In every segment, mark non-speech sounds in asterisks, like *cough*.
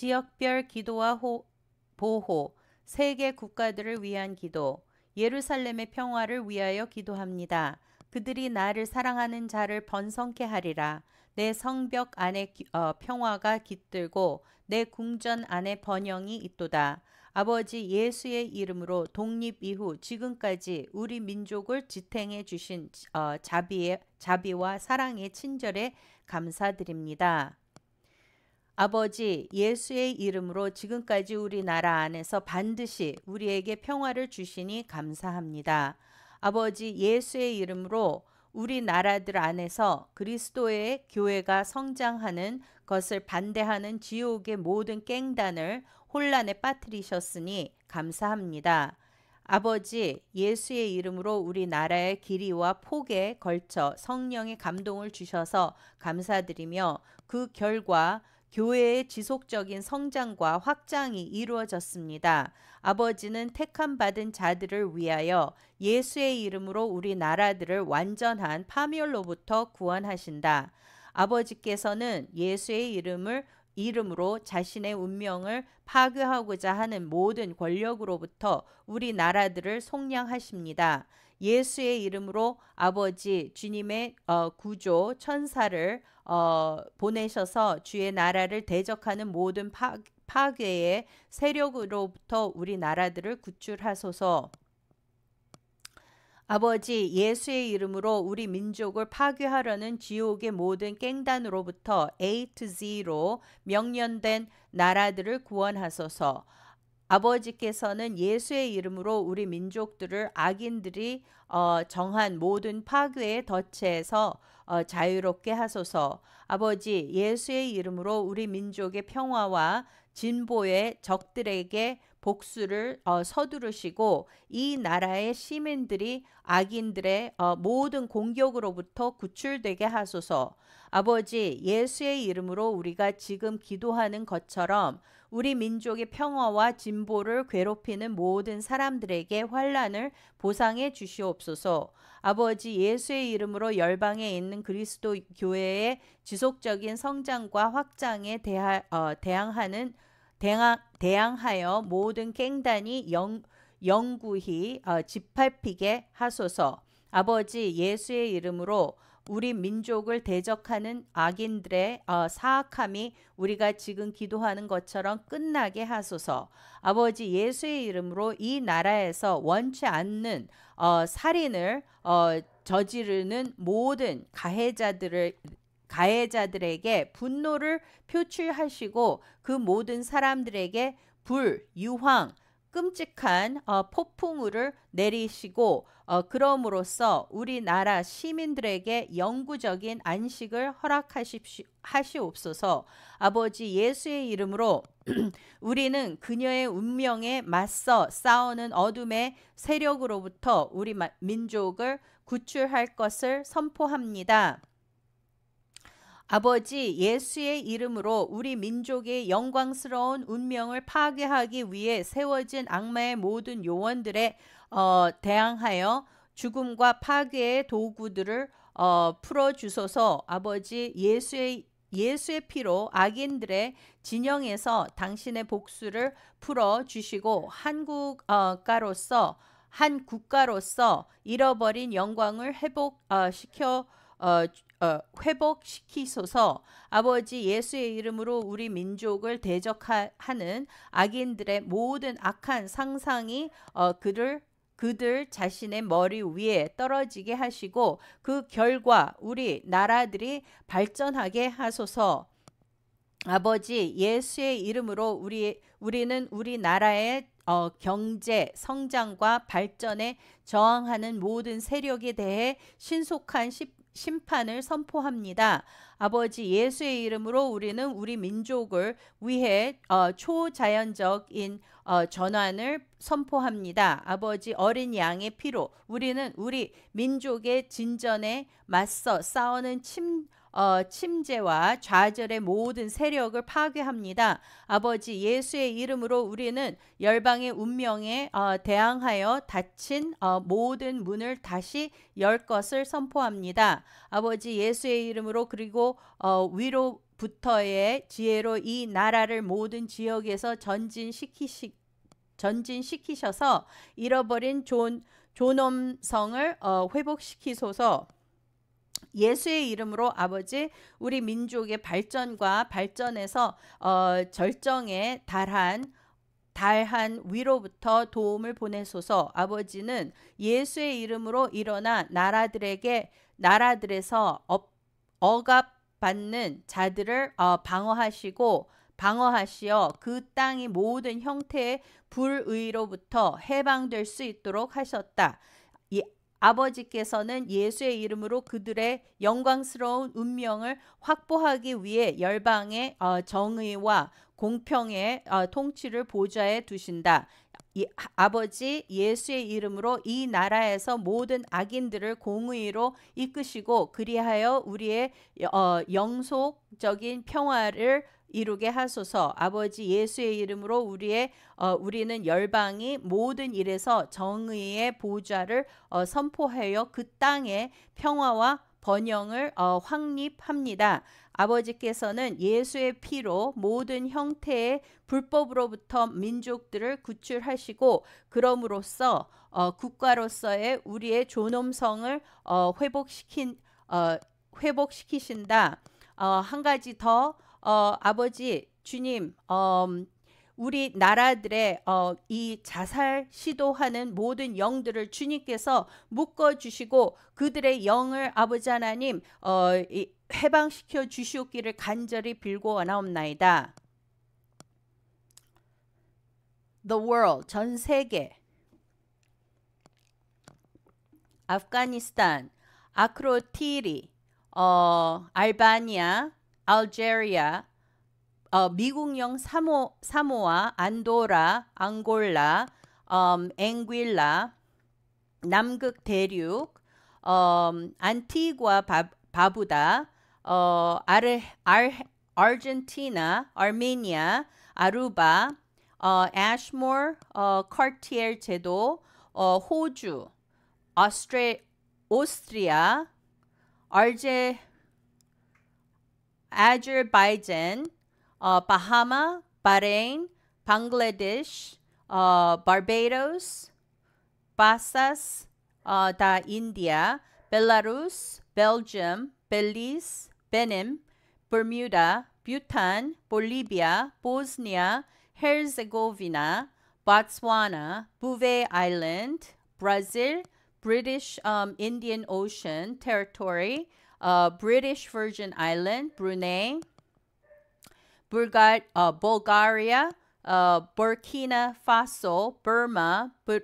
지역별 기도와 호, 보호, 세계 국가들을 위한 기도, 예루살렘의 평화를 위하여 기도합니다. 그들이 나를 사랑하는 자를 번성케 하리라. 내 성벽 안에 기, 어, 평화가 깃들고 내 궁전 안에 번영이 있도다. 아버지 예수의 이름으로 독립 이후 지금까지 우리 민족을 지탱해 주신 어, 자비의, 자비와 사랑의 친절에 감사드립니다. 아버지 예수의 이름으로 지금까지 우리나라 안에서 반드시 우리에게 평화를 주시니 감사합니다. 아버지 예수의 이름으로 우리 나라들 안에서 그리스도의 교회가 성장하는 것을 반대하는 지옥의 모든 깽단을 혼란에 빠뜨리셨으니 감사합니다. 아버지 예수의 이름으로 우리 나라의 길이와 폭에 걸쳐 성령의 감동을 주셔서 감사드리며 그 결과 교회의 지속적인 성장과 확장이 이루어졌습니다. 아버지는 택함 받은 자들을 위하여 예수의 이름으로 우리 나라들을 완전한 파멸로부터 구원하신다. 아버지께서는 예수의 이름을 이름으로 자신의 운명을 파괴하고자 하는 모든 권력으로부터 우리 나라들을 속량하십니다. 예수의 이름으로 아버지 주님의 어, 구조 천사를 어, 보내셔서 주의 나라를 대적하는 모든 파, 파괴의 세력으로부터 우리 나라들을 구출하소서. 아버지 예수의 이름으로 우리 민족을 파괴하려는 지옥의 모든 깽단으로부터 A to Z로 명련된 나라들을 구원하소서. 아버지께서는 예수의 이름으로 우리 민족들을 악인들이 어, 정한 모든 파괴의 덫에서 어, 자유롭게 하소서. 아버지 예수의 이름으로 우리 민족의 평화와 진보의 적들에게 복수를 어, 서두르시고 이 나라의 시민들이 악인들의 어, 모든 공격으로부터 구출되게 하소서. 아버지 예수의 이름으로 우리가 지금 기도하는 것처럼 우리 민족의 평화와 진보를 괴롭히는 모든 사람들에게 환란을 보상해 주시옵소서. 아버지 예수의 이름으로 열방에 있는 그리스도 교회의 지속적인 성장과 확장에 대하, 어, 대항하는 대항, 대항하여 모든 갱단이 영, 영구히 어, 짓밟히게 하소서. 아버지 예수의 이름으로 우리 민족을 대적하는 악인들의 어, 사악함이 우리가 지금 기도하는 것처럼 끝나게 하소서. 아버지 예수의 이름으로 이 나라에서 원치 않는 어, 살인을 어, 저지르는 모든 가해자들을 가해자들에게 분노를 표출하시고 그 모든 사람들에게 불, 유황, 끔찍한 어, 폭풍우를 내리시고 어, 그럼으로써 우리나라 시민들에게 영구적인 안식을 허락하십시오 옵소서 아버지 예수의 이름으로 *clears throat* 우리는 그녀의 운명에 맞서 싸우는 어둠의 세력으로부터 우리 민족을 구출할 것을 선포합니다. 아버지 예수의 이름으로 우리 민족의 영광스러운 운명을 파괴하기 위해 세워진 악마의 모든 요원들에 어, 대항하여 죽음과 파괴의 도구들을 어, 풀어주소서 아버지 예수의 예수의 피로 악인들의 진영에서 당신의 복수를 풀어주시고 한국가로서 어, 한 국가로서 잃어버린 영광을 회복시켜 어, 어 어, 회복시키소서 아버지 예수의 이름으로 우리 민족을 대적하는 악인들의 모든 악한 상상이 어, 그를 그들 자신의 머리 위에 떨어지게 하시고 그 결과 우리 나라들이 발전하게 하소서 아버지 예수의 이름으로 우리 우리는 우리나라의 어, 경제 성장과 발전에 저항하는 모든 세력에 대해 신속한 심판을 선포합니다. 아버지 예수의 이름으로 우리는 우리 민족을 위해 어, 초자연적인 어, 전환을 선포합니다. 아버지 어린 양의 피로 우리는 우리 민족의 진전에 맞서 싸우는 침, 어, 침재와 좌절의 모든 세력을 파괴합니다. 아버지 예수의 이름으로 우리는 열방의 운명에 어, 대항하여 닫힌 어, 모든 문을 다시 열 것을 선포합니다. 아버지 예수의 이름으로 그리고 어, 위로 부터의 지혜로 이 나라를 모든 지역에서 전진시키시, 전진시키셔서 잃어버린 존, 존엄성을 어, 회복시키소서. 예수의 이름으로 아버지 우리 민족의 발전과 발전에서 어, 절정에 달한 달한 위로부터 도움을 보내소서 아버지는 예수의 이름으로 일어나 나라들에게 나라들에서 어, 억압받는 자들을 어, 방어하시고 방어하시어 그 땅이 모든 형태의 불의로부터 해방될 수 있도록 하셨다. 아버지께서는 예수의 이름으로 그들의 영광스러운 운명을 확보하기 위해 열방의 어, 정의와 공평의 어, 통치를 보좌해 두신다. 이, 아버지 예수의 이름으로 이 나라에서 모든 악인들을 공의로 이끄시고 그리하여 우리의 어, 영속적인 평화를 이루게 하소서 아버지 예수의 이름으로 우리의 어, 우리는 열방이 모든 일에서 정의의 보좌를 어, 선포하여 그 땅에 평화와 번영을 어, 확립합니다. 아버지께서는 예수의 피로 모든 형태의 불법으로부터 민족들을 구출하시고 그럼으로써 어, 국가로서의 우리의 존엄성을 어, 회복시킨 어, 회복시키신다. 어, 한 가지 더 어, 아버지 주님 어, 우리 나라들의 어, 이 자살 시도하는 모든 영들을 주님께서 묶어 주시고 그들의 영을 아버지 하나님 어, 이, 해방시켜 주시옵기를 간절히 빌고 원하옵나이다. The world 전 세계 아프가니스탄 아크로티리 어 알바니아 알제리아, 어, 미국령 사모, 사모아, 안도라, 앙골라, u 음, 앵귤라, 남극 대륙, u 음, 안티과 바, 부다 어, 아르, 알, 아르헨티나, 아르메니아, 아루바, 어, 애시모어, 어, 카티엘 제도, 어, 호주, 오스트레, 오스트리아, 알제, Azerbaijan, uh, Bahama, Bahrain, Bangladesh, uh, Barbados, Basas, uh, da India, Belarus, Belgium, Belize, Benin, Bermuda, Bhutan, Bolivia, Bosnia, Herzegovina, Botswana, Bouvet Island, Brazil, British um, Indian Ocean Territory, uh, British Virgin Island, Brunei, Bulgar uh, Bulgaria, uh, Burkina Faso, Burma, Bur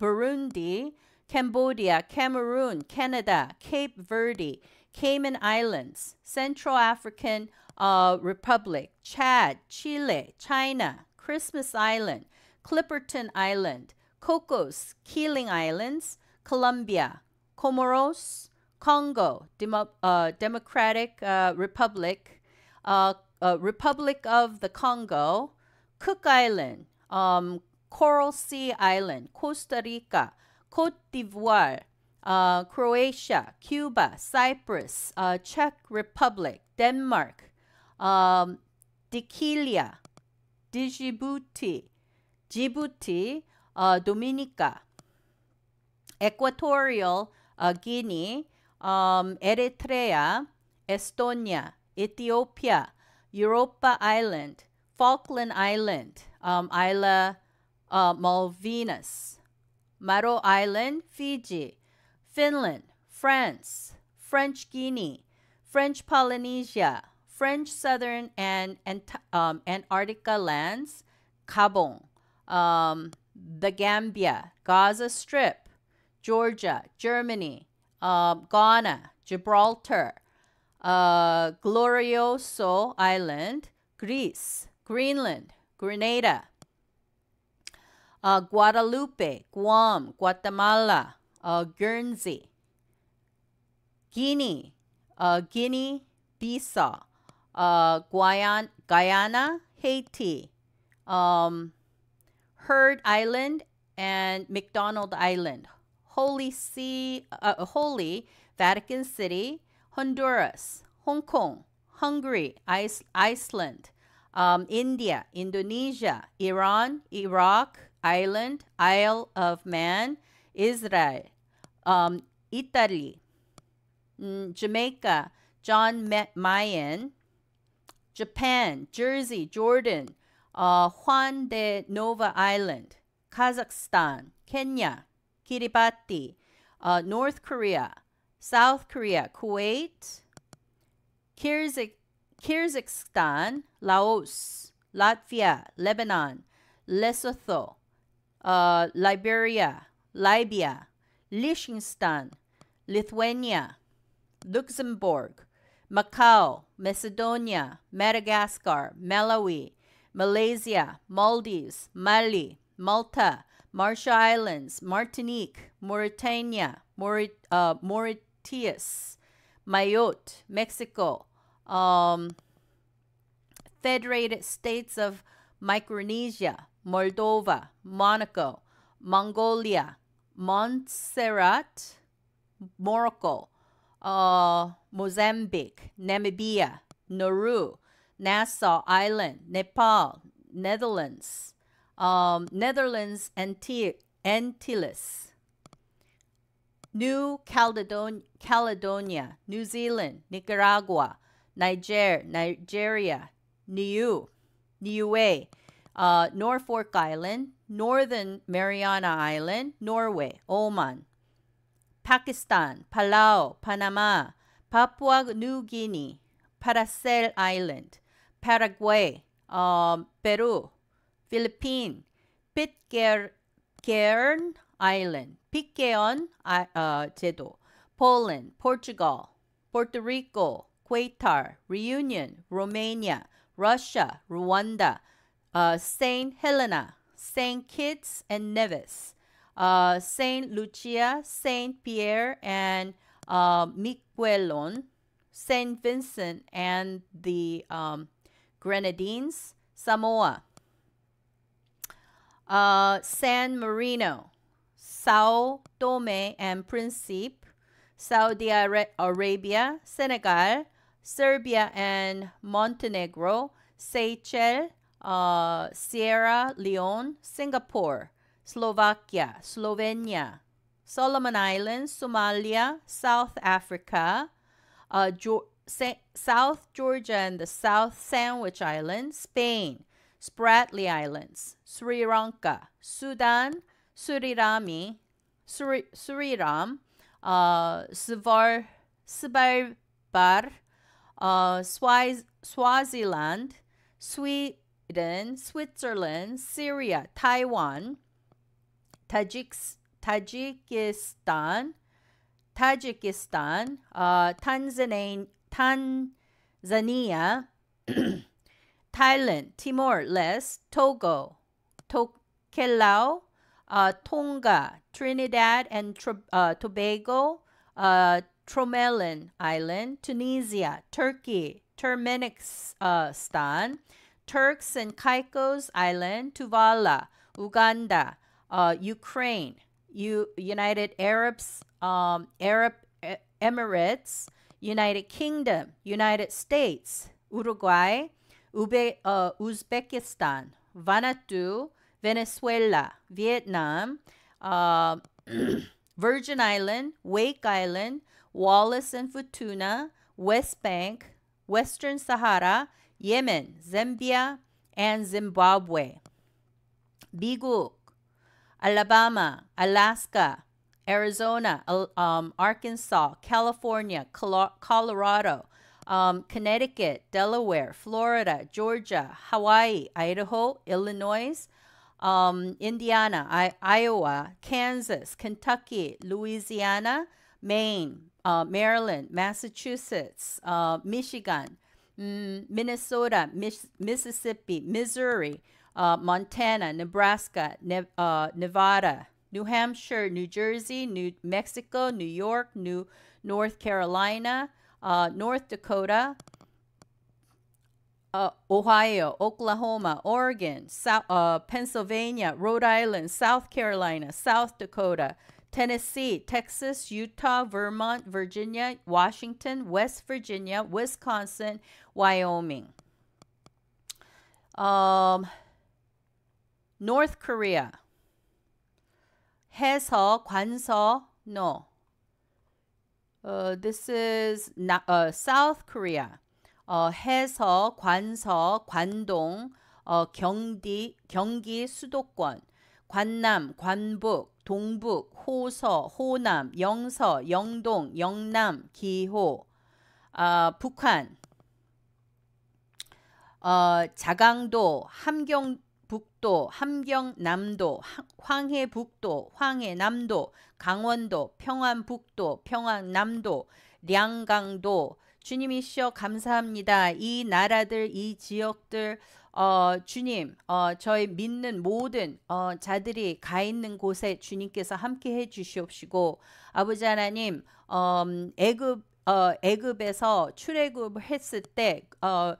Burundi, Cambodia, Cameroon, Canada, Cape Verde, Cayman Islands, Central African uh, Republic, Chad, Chile, China, Christmas Island, Clipperton Island, Cocos, Keeling Islands, Colombia, Comoros, Congo, Demo uh, Democratic uh, Republic, uh, uh, Republic of the Congo, Cook Island, um, Coral Sea Island, Costa Rica, Cote d'Ivoire, uh, Croatia, Cuba, Cyprus, uh, Czech Republic, Denmark, um, Dikilia, Djibouti, Djibouti, Dominica, Equatorial Guinea, um, Eritrea, Estonia, Ethiopia, Europa Island, Falkland Island, um, Isla uh, Malvinas, Maro Island, Fiji, Finland, France, French Guinea, French Polynesia, French Southern and, um, Antarctica lands, Gabon, um, the Gambia, Gaza Strip, Georgia, Germany, uh, Ghana, Gibraltar, uh, Glorioso Island, Greece, Greenland, Grenada, uh, Guadalupe, Guam, Guatemala, uh, Guernsey, Guinea, uh, Guinea, Bissau, uh, Guyana, Haiti, um, Heard Island, and McDonald Island. Holy See, uh, Holy Vatican City, Honduras, Hong Kong, Hungary, Ice, Iceland, um, India, Indonesia, Iran, Iraq, Ireland, Isle of Man, Israel, um, Italy, mm, Jamaica, John Mayan, Japan, Jersey, Jordan, uh, Juan de Nova Island, Kazakhstan, Kenya, Kiribati, uh, North Korea, South Korea, Kuwait, Kyrgyzstan, Laos, Latvia, Lebanon, Lesotho, uh, Liberia, Libya, Liechtenstein, Lithuania, Luxembourg, Macau, Macedonia, Madagascar, Malawi, Malaysia, Maldives, Mali, Malta, Marshall Islands, Martinique, Mauritania, uh, Mauritius, Mayotte, Mexico, um, Federated States of Micronesia, Moldova, Monaco, Mongolia, Montserrat, Morocco, uh, Mozambique, Namibia, Nauru, Nassau Island, Nepal, Netherlands, um, Netherlands Antilles, New Caledon Caledonia, New Zealand, Nicaragua, Niger, Nigeria, Niue, Niue, uh, Norfolk Island, Northern Mariana Island, Norway, Oman, Pakistan, Palau, Panama, Papua New Guinea, Paracel Island, Paraguay, um, Peru, Philippine, Pitcairn Island, Pitcairn uh, 제도, Poland, Portugal, Puerto Rico, Qatar, Reunion, Romania, Russia, Rwanda, uh, St. Helena, St. Kitts and Nevis, uh, St. Lucia, St. Pierre, and uh, Miquelon, St. Vincent and the um, Grenadines, Samoa, uh, San Marino, Sao Tome and Principe, Saudi Arabia, Senegal, Serbia and Montenegro, Seychelles, uh, Sierra Leone, Singapore, Slovakia, Slovenia, Solomon Islands, Somalia, South Africa, uh, jo Sa South Georgia and the South Sandwich Islands, Spain, Spratly Islands, Sri Lanka, Sudan, Surirami, Suri, Suriram, uh, Svar, uh, Swaz, Swaziland, Sweden, Switzerland, Syria, Taiwan, Tajiks, Tajikistan, Tajikistan, uh, Tanzania, Tanzania Thailand, Timor Leste, Togo, Tokelau, uh, Tonga, Trinidad and uh, Tobago, uh, Tromelin Island, Tunisia, Turkey, Turkmenistan, Turks and Caicos Island, Tuvalu, Uganda, uh, Ukraine, U United Arabs, um, Arab Emirates, United Kingdom, United States, Uruguay, Ube, uh, Uzbekistan, Vanuatu, Venezuela, Vietnam, uh, *clears throat* Virgin Island, Wake Island, Wallace and Futuna, West Bank, Western Sahara, Yemen, Zambia, and Zimbabwe. 미국, Alabama, Alaska, Arizona, um, Arkansas, California, Colorado, um, Connecticut, Delaware, Florida, Georgia, Hawaii, Idaho, Illinois, um, Indiana, I Iowa, Kansas, Kentucky, Louisiana, Maine, uh, Maryland, Massachusetts, uh, Michigan, mm, Minnesota, Mis Mississippi, Missouri, uh, Montana, Nebraska, ne uh, Nevada, New Hampshire, New Jersey, New Mexico, New York, New North Carolina, uh, North Dakota, uh, Ohio, Oklahoma, Oregon, South, uh, Pennsylvania, Rhode Island, South Carolina, South Dakota, Tennessee, Texas, Utah, Vermont, Virginia, Washington, West Virginia, Wisconsin, Wyoming. Um, North Korea. 해서, 관서, no. u 어, this is not, uh, 어, South Korea. 어, 해서, 관서, 관동, 어, 경디, 경기, 수도권, 관남, 관북, 동북, 호서, 호남, 영서, 영동, 영남, 기호, 어, 북한, 어, 자강도, 함경북도, 함경남도, 황해북도, 황해남도, 강원도, 평안북도, 평안남도, 량강도 주님이시여 감사합니다. 이 나라들, 이 지역들 어, 주님, 어, 저희 믿는 모든 어, 자들이 가 있는 곳에 주님께서 함께 해 주시옵시고 아버지 하나님, 음, 애급 어, 애굽에서 출애굽을 했을 때그 어,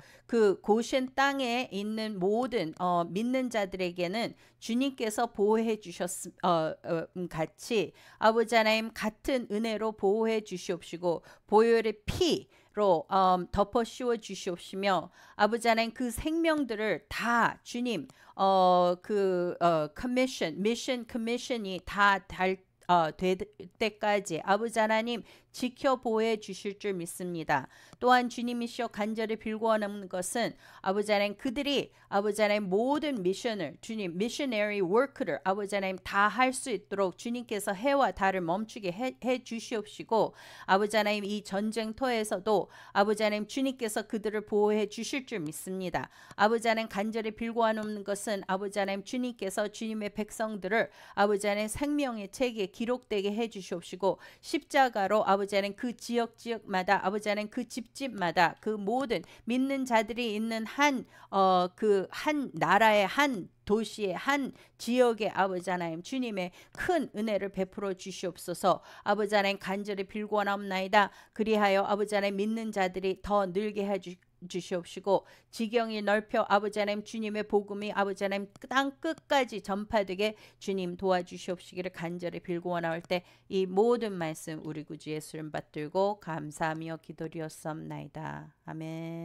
고신 땅에 있는 모든 어, 믿는 자들에게는 주님께서 보호해 주셨음 어, 어, 음, 같이 아버지 하나님 같은 은혜로 보호해 주시옵시고 보혈의 피로 음, 덮어 씌워 주시옵시며 아버지 하나님 그 생명들을 다 주님 어그 어, 커미션 미션 커미션이 다 달, 어, 될 때까지 아버지 하나님 지켜보해 주실 줄 믿습니다. 또한 주님이시여 간절히 빌고 하는 것은 아버지 하나님 그들이 아버지 하나님 모든 미션을 주님 미셔너리 워크를 아버지 하나님 다 할 수 있도록 주님께서 해와 달을 멈추게 해, 해 주시옵시고 아버지 하나님 이 전쟁터에서도 아버지 하나님 주님께서 그들을 보호해 주실 줄 믿습니다. 아버지 하나님 간절히 빌고 하는 것은 아버지 하나님 주님께서 주님의 백성들을 아버지 하나님 생명의 책에 기록되게 해 주시옵시고 십자가로 아버지 하그 지역 지역마다 아버지 하그 집집마다 그 모든 믿는 자들이 있는 한어그한 어, 그 나라의 한 도시의 한 지역의 아버지 하나님 주님의 큰 은혜를 베풀어 주시옵소서 아버지 하나님 간절히 빌고 나옵나이다 그리하여 아버지 하나님 믿는 자들이 더 늘게 해주 주시옵시고 지경이 넓혀 아버지 하나님 주님의 복음이 아버지 하나님 땅 끝까지 전파되게 주님 도와주시옵시기를 간절히 빌고 원하올 때 이 모든 말씀 우리 구주 예수님 받들고 감사하며 기도리었사옵나이다. 아멘